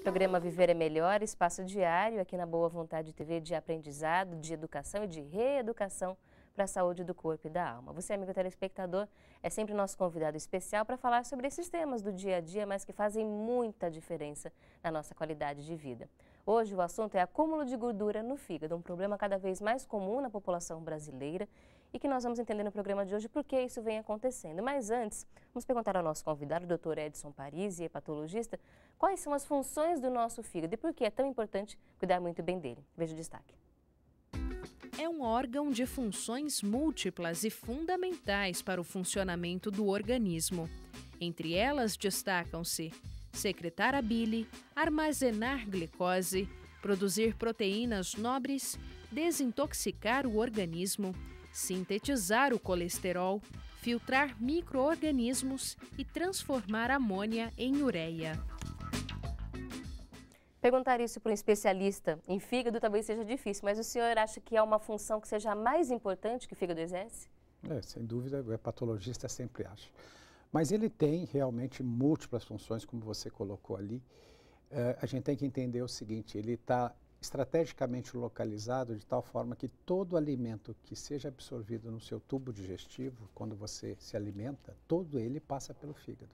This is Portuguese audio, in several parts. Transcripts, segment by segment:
Programa Viver é Melhor, espaço diário aqui na Boa Vontade TV de aprendizado, de educação e de reeducação para a saúde do corpo e da alma. Você, amigo telespectador, é sempre nosso convidado especial para falar sobre esses temas do dia a dia, mas que fazem muita diferença na nossa qualidade de vida. Hoje o assunto é acúmulo de gordura no fígado, um problema cada vez mais comum na população brasileira e que nós vamos entender no programa de hoje por que isso vem acontecendo. Mas antes, vamos perguntar ao nosso convidado, o Dr. Edson Parisi, hepatologista, quais são as funções do nosso fígado e por que é tão importante cuidar muito bem dele. Veja o destaque. É um órgão de funções múltiplas e fundamentais para o funcionamento do organismo. Entre elas destacam-se secretar a bile, armazenar glicose, produzir proteínas nobres, desintoxicar o organismo, sintetizar o colesterol, filtrar microorganismos e transformar amônia em ureia. Perguntar isso para um especialista em fígado talvez seja difícil, mas o senhor acha que é uma função que seja mais importante que o fígado exerce? É, sem dúvida, é o hepatologista sempre acha. Mas ele tem realmente múltiplas funções, como você colocou ali. Eh, a gente tem que entender o seguinte: ele está estrategicamente localizado de tal forma que todo alimento que seja absorvido no seu tubo digestivo, quando você se alimenta, todo ele passa pelo fígado.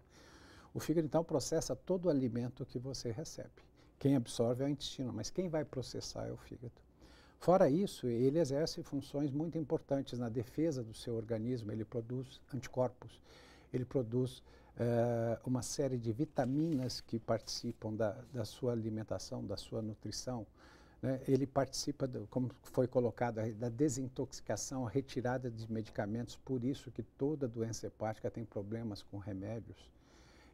O fígado então processa todo o alimento que você recebe. Quem absorve é o intestino, mas quem vai processar é o fígado. Fora isso, ele exerce funções muito importantes na defesa do seu organismo. Ele produz anticorpos, ele produz uh, uma série de vitaminas que participam da, da sua alimentação, da sua nutrição. Né? Ele participa, do, como foi colocado, da desintoxicação, a retirada de medicamentos. Por isso que toda doença hepática tem problemas com remédios.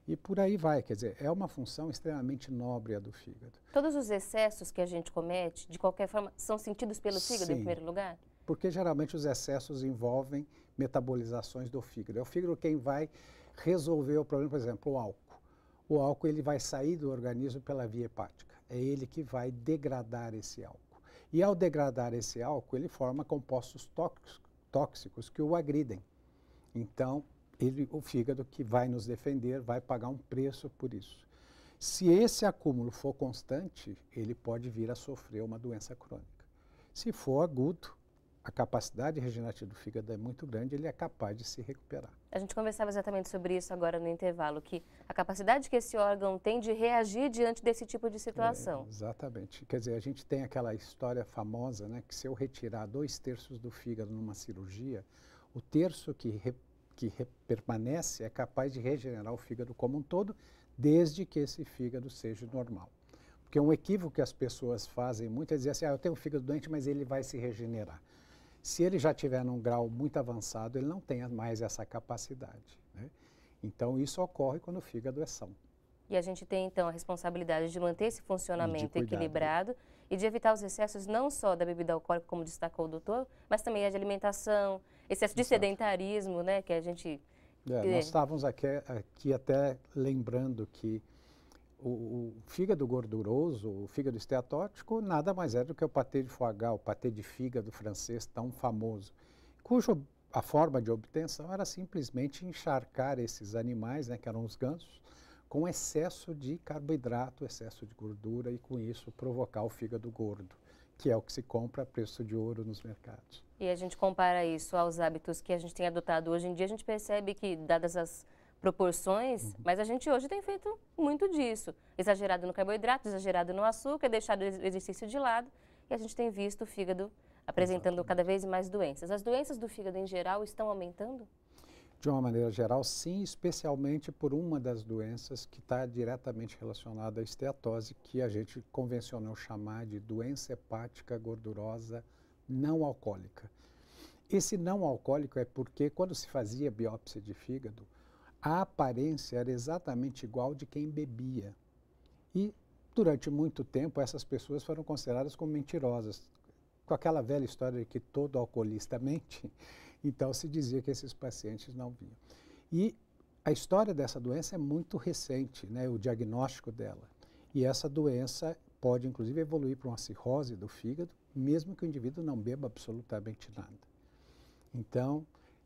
E por aí vai, quer dizer, é uma função extremamente nobre a do fígado. Todos os excessos que a gente comete, de qualquer forma, são sentidos pelo fígado Sim, em primeiro lugar? Porque geralmente os excessos envolvem metabolizações do fígado. É o fígado quem vai resolver o problema, por exemplo, o álcool. O álcool ele vai sair do organismo pela via hepática. É ele que vai degradar esse álcool. E ao degradar esse álcool, ele forma compostos tóxicos que o agridem. Então, ele, o fígado que vai nos defender vai pagar um preço por isso. Se esse acúmulo for constante, ele pode vir a sofrer uma doença crônica. Se for agudo, a capacidade regenerativa do fígado é muito grande, ele é capaz de se recuperar. A gente conversava exatamente sobre isso agora no intervalo, que a capacidade que esse órgão tem de reagir diante desse tipo de situação. É, exatamente. Quer dizer, a gente tem aquela história famosa, né, que se eu retirar dois terços do fígado numa cirurgia, o terço que que permanece é capaz de regenerar o fígado como um todo, desde que esse fígado seja normal. Porque um equívoco que as pessoas fazem muito é dizer assim, ah, eu tenho um fígado doente, mas ele vai se regenerar. Se ele já tiver num grau muito avançado, ele não tem mais essa capacidade. Né? Então, isso ocorre quando o fígado é são. E a gente tem, então, a responsabilidade de manter esse funcionamento né? equilibrado e de evitar os excessos não só da bebida alcoólica, como destacou o doutor, mas também a de alimentação, excesso de Exato. sedentarismo, né, que a gente... É, nós estávamos aqui, aqui até lembrando que o, o, fígado gorduroso, o fígado esteatótico, nada mais é do que o patê de foie gras, o patê de fígado francês tão famoso, cujo a forma de obtenção era simplesmente encharcar esses animais, né, que eram os gansos, com excesso de carboidrato, excesso de gordura e com isso provocar o fígado gordo que é o que se compra a preço de ouro nos mercados. E a gente compara isso aos hábitos que a gente tem adotado hoje em dia, a gente percebe que, dadas as proporções, uhum. mas a gente hoje tem feito muito disso. Exagerado no carboidrato, exagerado no açúcar, deixado o exercício de lado, e a gente tem visto o fígado apresentando Exatamente. cada vez mais doenças. As doenças do fígado em geral estão aumentando? de uma maneira geral, sim, especialmente por uma das doenças que está diretamente relacionada à esteatose, que a gente convencionou chamar de doença hepática gordurosa não alcoólica. Esse não alcoólico é porque, quando se fazia biópsia de fígado, a aparência era exatamente igual de quem bebia. E, durante muito tempo, essas pessoas foram consideradas como mentirosas, com aquela velha história de que todo alcoolista mente. Então se dizia que esses pacientes não vinham. E a história dessa doença é muito recente, né, o diagnóstico dela. E essa doença pode inclusive evoluir para uma cirrose do fígado, mesmo que o indivíduo não beba absolutamente nada. Então,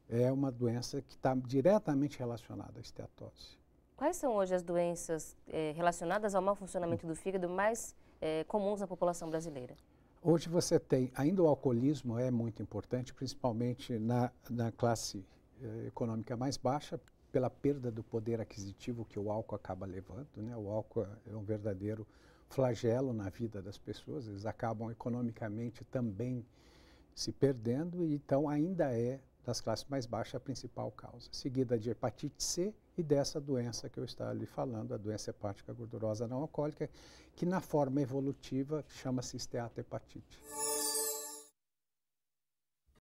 é uma doença que está diretamente relacionada à esteatose. Quais são hoje as doenças eh, relacionadas ao mau funcionamento do fígado mais eh, comuns na população brasileira? Hoje você tem, ainda o alcoolismo é muito importante, principalmente na, na classe eh, econômica mais baixa, pela perda do poder aquisitivo que o álcool acaba levando. Né? O álcool é um verdadeiro flagelo na vida das pessoas, eles acabam economicamente também se perdendo, e então ainda é das classes mais baixas a principal causa, seguida de hepatite C e dessa doença que eu estava lhe falando, a doença hepática gordurosa não alcoólica, que na forma evolutiva chama-se esteatohepatite.